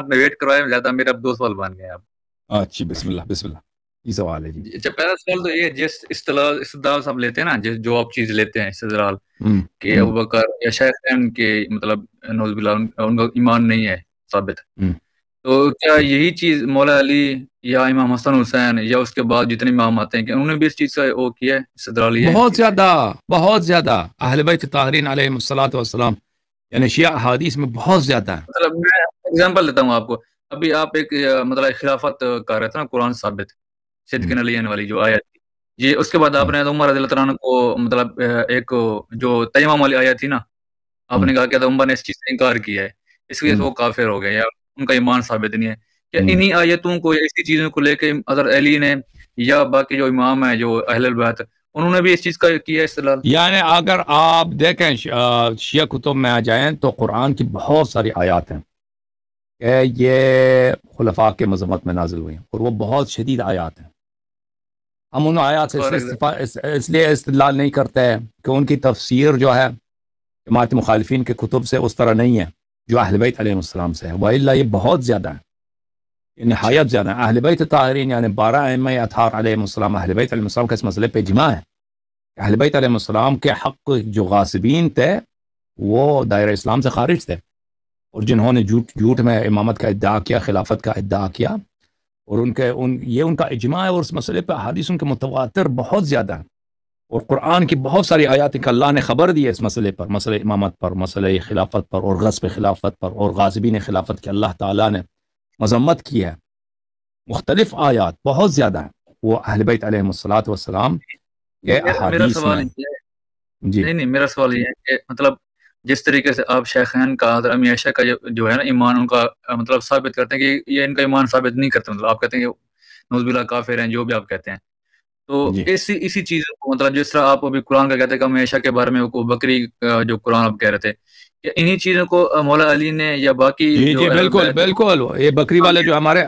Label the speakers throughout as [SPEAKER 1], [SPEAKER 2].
[SPEAKER 1] آپ نے ویٹ کروایا زیادہ میرے
[SPEAKER 2] اب دو سوال بن گئے آپ اچھی بسم اللہ بسم اللہ یہ سوال ہے جی, جی،
[SPEAKER 1] اچھا پہلا سوال تو یہ جس استدلال استدلال ہم لیتے ہیں نا جس جو آپ چیز لیتے ہیں استدلال کہ ابو بکر یا شیخ ان کے مطلب نوز بلال ان کا ایمان نہیں ہے ثابت
[SPEAKER 2] تو
[SPEAKER 1] کیا یہی چیز مولا علی یا امام حسن حسین یا
[SPEAKER 2] اس کے بعد جتنے امام آتے
[SPEAKER 1] ہیں کہ انہوں نے بھی اس چیز کا وہ کیا ہے استدلال یہ بہت
[SPEAKER 2] زیادہ بہت زیادہ اہل بیت طاہرین علیہ الصلوۃ والسلام یعنی شیعہ حدیث میں بہت زیادہ ہے
[SPEAKER 1] مطلب میں ایگزامپل دیتا ہوں آپ کو ابھی آپ ایک مطلب خلافت کر رہے تھے نا قرآن ثابت شدکن علی والی جو آیا تھی یہ اس کے بعد آپ نے عمر رضی اللہ تعالیٰ کو مطلب ایک جو تیمہ والی آیا تھی نا آپ نے کہا کہ عمر نے اس چیز سے انکار کیا ہے اس لیے وہ کافر ہو گئے یا ان کا ایمان ثابت نہیں ہے یا انہی آیتوں کو یا اسی چیزوں کو لے کے اظہر علی نے یا باقی جو امام ہیں جو اہل البحت انہوں نے بھی اس چیز کا کیا اصطلاح یعنی اگر
[SPEAKER 2] آپ دیکھیں کتب میں آ جائیں تو قرآن کی بہت ساری آیات ہیں کہ یہ خلفاء کے مذمت میں نازل ہوئی ہیں اور وہ بہت شدید آیات ہیں ہم ان آیات سے اس لیے استدلال نہیں کرتے کہ ان کی تفسیر جو ہے جماعت مخالفین کے کتب سے اس طرح نہیں ہے جو اہل بیت علیہ السلام سے ہے وَإِلَّا اللہ یہ بہت زیادہ ہیں نہایت اچھا۔ زیادہ اہل بیت طاہرین یعنی بارہ ایم اتھار علیہ السلام اہل بیت علیہ السلام کا اس مسئلے پہ جمع ہے اہل بیت علیہ السلام کے حق جو غاسبین تھے وہ دائرہ اسلام سے خارج تھے اور جنہوں نے جھوٹ جھوٹ میں امامت کا ادعا کیا خلافت کا ادعا کیا اور ان کے ان یہ ان کا اجماع ہے اور اس مسئلے پہ حادث ان کے متواتر بہت زیادہ ہیں اور قرآن کی بہت ساری آیات کا اللہ نے خبر دی ہے اس مسئلے پر مسئلہ امامت پر مسئلے خلافت پر اور غصب خلافت پر اور غازبین خلافت کے اللہ تعالیٰ نے مذمت کی ہے مختلف آیات بہت زیادہ ہیں وہ اہل بیت علیہ و سلاط وسلام جی
[SPEAKER 1] میرا سوال یہ ہے کہ مطلب جس طریقے سے آپ شیخین کا حضرت عائشہ کا جو ہے نا ایمان ان کا مطلب ثابت کرتے ہیں کہ یہ ان کا ایمان ثابت نہیں کرتے مطلب آپ کہتے ہیں کہ کافر ہیں جو بھی آپ کہتے ہیں تو جی۔ اسی اسی چیز کو مطلب جس طرح آپ ابھی قرآن کا کہتے ہیں کہ عائشہ کے بارے میں
[SPEAKER 2] بکری جو قرآن آپ کہہ رہے
[SPEAKER 1] کہ انہی چیزوں کو مولا علی نے یا باقی جی جی بالکل
[SPEAKER 2] بالکل یہ بکری والے ہاں جی۔ جو ہمارے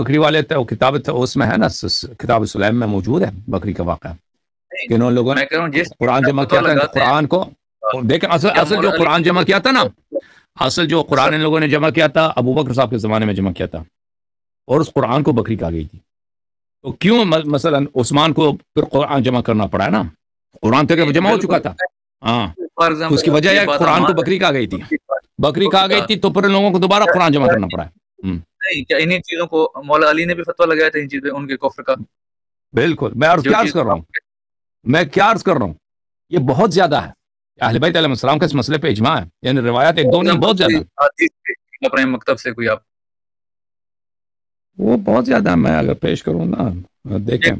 [SPEAKER 2] بکری والے تھے وہ کتاب میں سلیم میں موجود ہے بکری کا واقعہ کہ لوگوں نے قرآن جمع کیا قرآن کو دیکھیں اصل اصل جو قرآن جمع کیا تھا نا اصل جو قرآن ان لوگوں نے جمع کیا تھا ابو بکر صاحب کے زمانے میں جمع کیا تھا اور اس قرآن کو بکری کہا گئی تھی تو کیوں مثلا عثمان کو پھر قرآن جمع کرنا پڑا ہے نا قرآن تو جمع ہو چکا تھا ہاں
[SPEAKER 1] اس کی وجہ قرآن کو بکری
[SPEAKER 2] کہا گئی تھی بکری کہا گئی تھی تو پھر لوگوں کو دوبارہ قرآن جمع کرنا پڑا
[SPEAKER 1] انہیں بھی فتو لگایا تھا کا
[SPEAKER 2] بالکل میں کیا عرض کر رہا ہوں یہ بہت زیادہ ہے اہل بیت علیہ السلام کا اس مسئلے پہ اجماع ہے یعنی روایات ایک دو نہیں بہت زیادہ اپنے مکتب سے کوئی آپ وہ بہت زیادہ میں اگر پیش کروں نا دیکھیں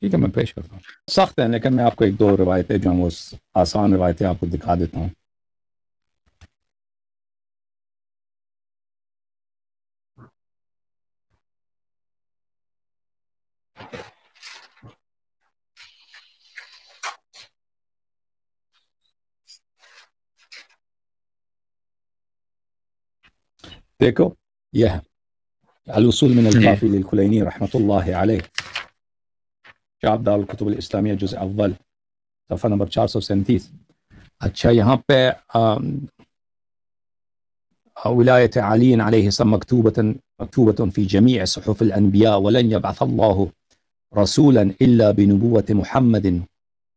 [SPEAKER 2] ٹھیک ہے میں پیش کرتا ہوں سخت ہے لیکن میں آپ کو ایک دو روایتیں جو ہیں وہ آسان روایتیں آپ کو دکھا دیتا ہوں هيك ياه الوصول من إيه. الكافي للكليني رحمة الله عليه شعب دار الكتب الإسلامية جزء أول صفحة نمبر 437 اتشا यहाँ بي ولاية علي عليه السلام مكتوبة مكتوبة في جميع صحف الأنبياء ولن يبعث الله رسولا إلا بنبوة محمد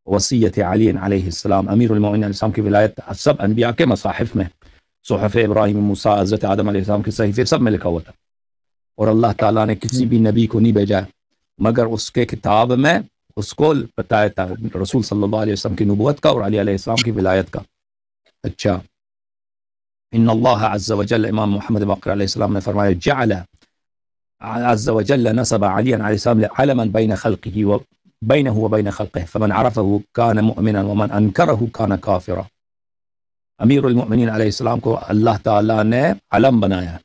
[SPEAKER 2] وصية علي عليه السلام أمير المؤمنين الإسلام كي ولاية विलायत أنبياء كما के صحف ابراہیم حضرت آدم علیہ السلام کے صحیفے سب میں لکھا ہوا تھا اور اللہ تعالیٰ نے کسی بھی نبی کو نہیں بھیجا مگر اس کے کتاب میں اس کو بتایا تھا رسول صلی اللہ علیہ وسلم کی نبوت کا اور علی علیہ السلام کی ولایت کا اچھا ان اللہ عز و جل امام محمد وکر علیہ السلام نے فرمایا جعل عز و و و جل نصب علی علیہ السلام بین بین خلقه خلقه بینه فمن عرفه مؤمنا ومن انکره خلق ہی امیر المؤمنین علیہ السلام کو اللہ تعالیٰ نے علم بنایا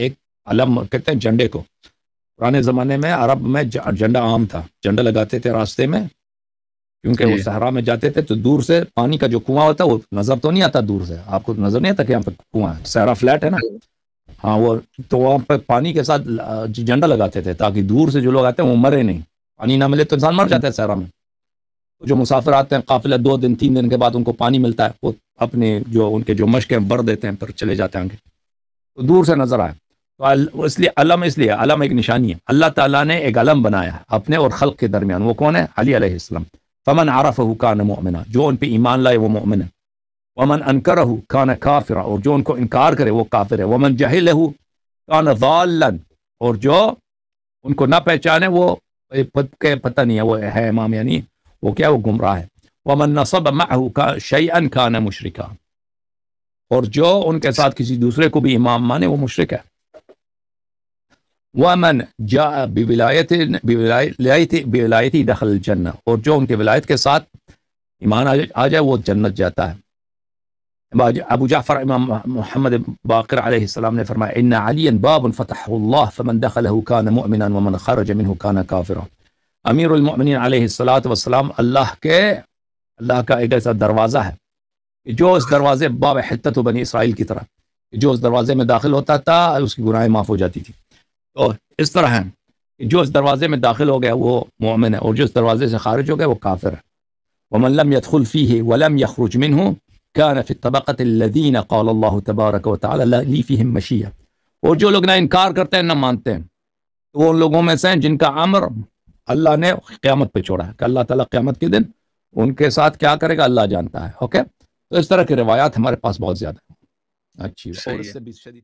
[SPEAKER 2] ایک علم کہتے ہیں جنڈے کو پرانے زمانے میں عرب میں جنڈا عام تھا جنڈا لگاتے تھے راستے میں کیونکہ وہ جی۔ صحرا میں جاتے تھے تو دور سے پانی کا جو کنواں ہوتا ہے وہ نظر تو نہیں آتا دور سے آپ کو نظر نہیں آتا کہ یہاں پہ کنواں ہے سہرا فلیٹ ہے نا ہاں وہ تو وہاں پہ پانی کے ساتھ جنڈا لگاتے تھے تاکہ دور سے جو لوگ آتے ہیں وہ مرے نہیں پانی نہ ملے تو انسان مر جاتا ہے صحرا میں جو مسافر آتے ہیں قافلہ دو دن تین دن کے بعد ان کو پانی ملتا ہے وہ اپنے جو ان کے جو مشق ہیں بڑھ دیتے ہیں پر چلے جاتے ہیں آگے تو دور سے نظر آئے تو اس لیے علم اس لیے علم ایک نشانی ہے اللہ تعالیٰ نے ایک علم بنایا ہے اپنے اور خلق کے درمیان وہ کون ہے علی علیہ السلام فمن عارف کان مؤمنا جو ان پہ ایمان لائے وہ مومن ہے ومن انکرہ ہو کان کافرا اور جو ان کو انکار کرے وہ کافر ہے ومن جہل ہو کان ضالن اور جو ان کو نہ پہچانے وہ پتہ نہیں ہے وہ ہے امام یعنی وہ کیا وہ گمراہ ہے ومن نصب معه شيئا کان مشركا اور جو ان کے ساتھ کسی دوسرے کو بھی امام مانے وہ مشرک ہے ومن وہ بولایت بلائتی دخل الجنہ اور جو ان کے ولایت کے ساتھ ایمان آ جائے وہ جنت جاتا ہے ابو جعفر امام محمد باقر علیہ السلام نے فرمایا ان علی باب الفتہ اللہ كان مؤمنا ومن خرج منه كان كافرا امیر المؤمنین علیہ الصلات والسلام اللہ کے اللہ کا ایک ایسا دروازہ ہے جو اس دروازے باب حتت و بنی اسرائیل کی طرح جو اس دروازے میں داخل ہوتا تھا اس کی گناہیں معاف ہو جاتی تھی تو اس طرح ہے جو اس دروازے میں داخل ہو گیا وہ مؤمن ہے اور جو اس دروازے سے خارج ہو گیا وہ کافر ہے ومن لم يدخل فيه ولم يخرج منه كان في الطبقه الذين قال الله تبارك وتعالى لي فيهم مشيئه اور جو لوگ نہ انکار کرتے ہیں نہ مانتے ہیں وہ ان لوگوں میں سے ہیں جن کا امر اللہ نے قیامت پہ چھوڑا ہے کہ اللہ تعالیٰ قیامت کے دن ان کے ساتھ کیا کرے گا اللہ جانتا ہے اوکے تو اس طرح کی روایات ہمارے پاس بہت زیادہ اچھی